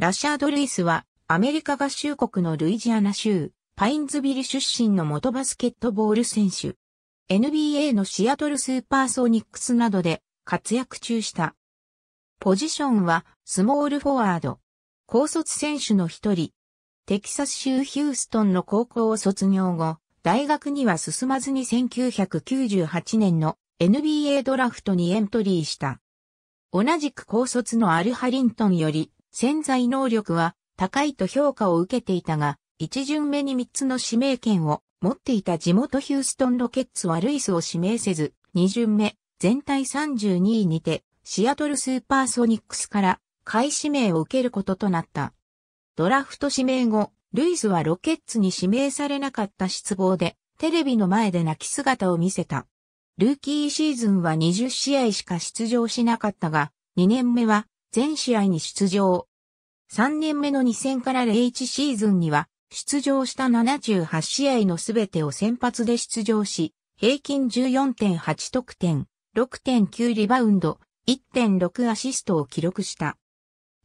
ラシャード・ルイスは、アメリカ合衆国のルイジアナ州、パインズビル出身の元バスケットボール選手。NBA のシアトルスーパーソニックスなどで活躍中した。ポジションはスモールフォワード。高卒選手の一人。テキサス州ヒューストンの高校を卒業後、大学には進まずに1998年の NBA ドラフトにエントリーした。同じく高卒のアルハリントンより潜在能力は高いと評価を受けていたが、一巡目に3つの指名権を持っていた地元ヒューストンロケッツはルイスを指名せず、2巡目、全体32位にて、シアトルスーパーソニックスから買指名を受けることとなった。ドラフト指名後、ルイスはロケッツに指名されなかった失望で、テレビの前で泣き姿を見せた。ルーキーシーズンは20試合しか出場しなかったが、2年目は全試合に出場。3年目の2000から01シーズンには、出場した78試合のすべてを先発で出場し、平均14.8得点、6.9リバウンド、1.6アシストを記録した。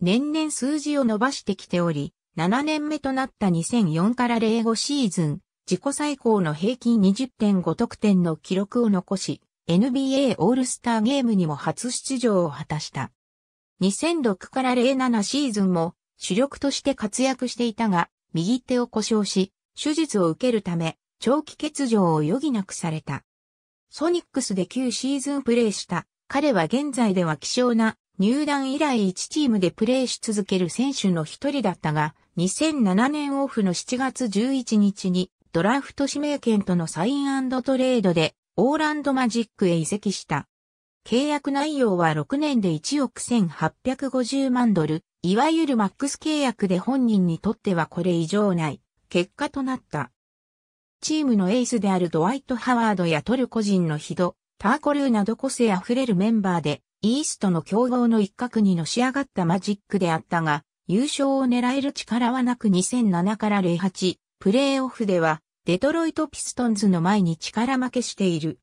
年々数字を伸ばしてきており、7年目となった2004から05シーズン、自己最高の平均20.5得点の記録を残し、NBA オールスターゲームにも初出場を果たした。2006から07シーズンも主力として活躍していたが、右手を故障し、手術を受けるため、長期欠場を余儀なくされた。ソニックスで9シーズンプレーした、彼は現在では希少な入団以来1チームでプレーし続ける選手の一人だったが、2007年オフの7月11日にドラフト指名権とのサイントレードでオーランドマジックへ移籍した。契約内容は6年で1億1850万ドル、いわゆるマックス契約で本人にとってはこれ以上ない結果となった。チームのエースであるドワイト・ハワードやトルコ人のヒド、ターコルーなど個性あふれるメンバーで、イーストの競合の一角にのし上がったマジックであったが、優勝を狙える力はなく2007から08、プレーオフでは、デトロイト・ピストンズの前に力負けしている。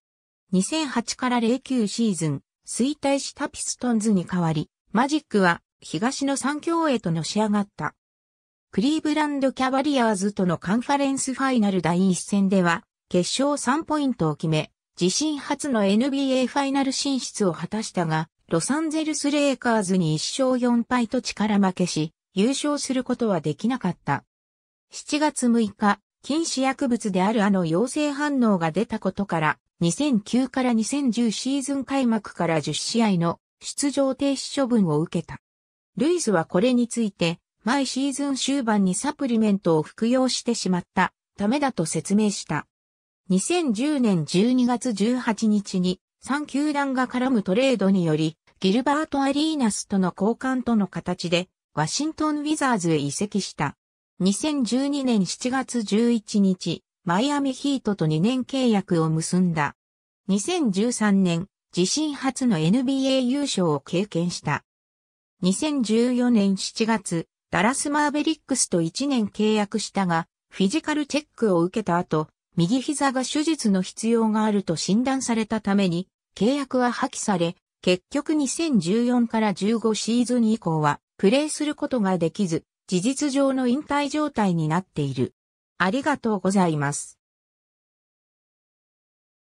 2008から09シーズン、衰退したピストンズに代わり、マジックは東の三強へとのし上がった。クリーブランドキャバリアーズとのカンファレンスファイナル第一戦では、決勝3ポイントを決め、自身初の NBA ファイナル進出を果たしたが、ロサンゼルスレイカーズに1勝4敗と力負けし、優勝することはできなかった。7月6日、禁止薬物であるあの陽性反応が出たことから、2009から2010シーズン開幕から10試合の出場停止処分を受けた。ルイスはこれについて、毎シーズン終盤にサプリメントを服用してしまったためだと説明した。2010年12月18日に3球団が絡むトレードにより、ギルバート・アリーナスとの交換との形で、ワシントン・ウィザーズへ移籍した。2012年7月11日、マイアミヒートと2年契約を結んだ。2013年、自身初の NBA 優勝を経験した。2014年7月、ダラスマーベリックスと1年契約したが、フィジカルチェックを受けた後、右膝が手術の必要があると診断されたために、契約は破棄され、結局2014から15シーズン以降は、プレーすることができず、事実上の引退状態になっている。ありがとうございます。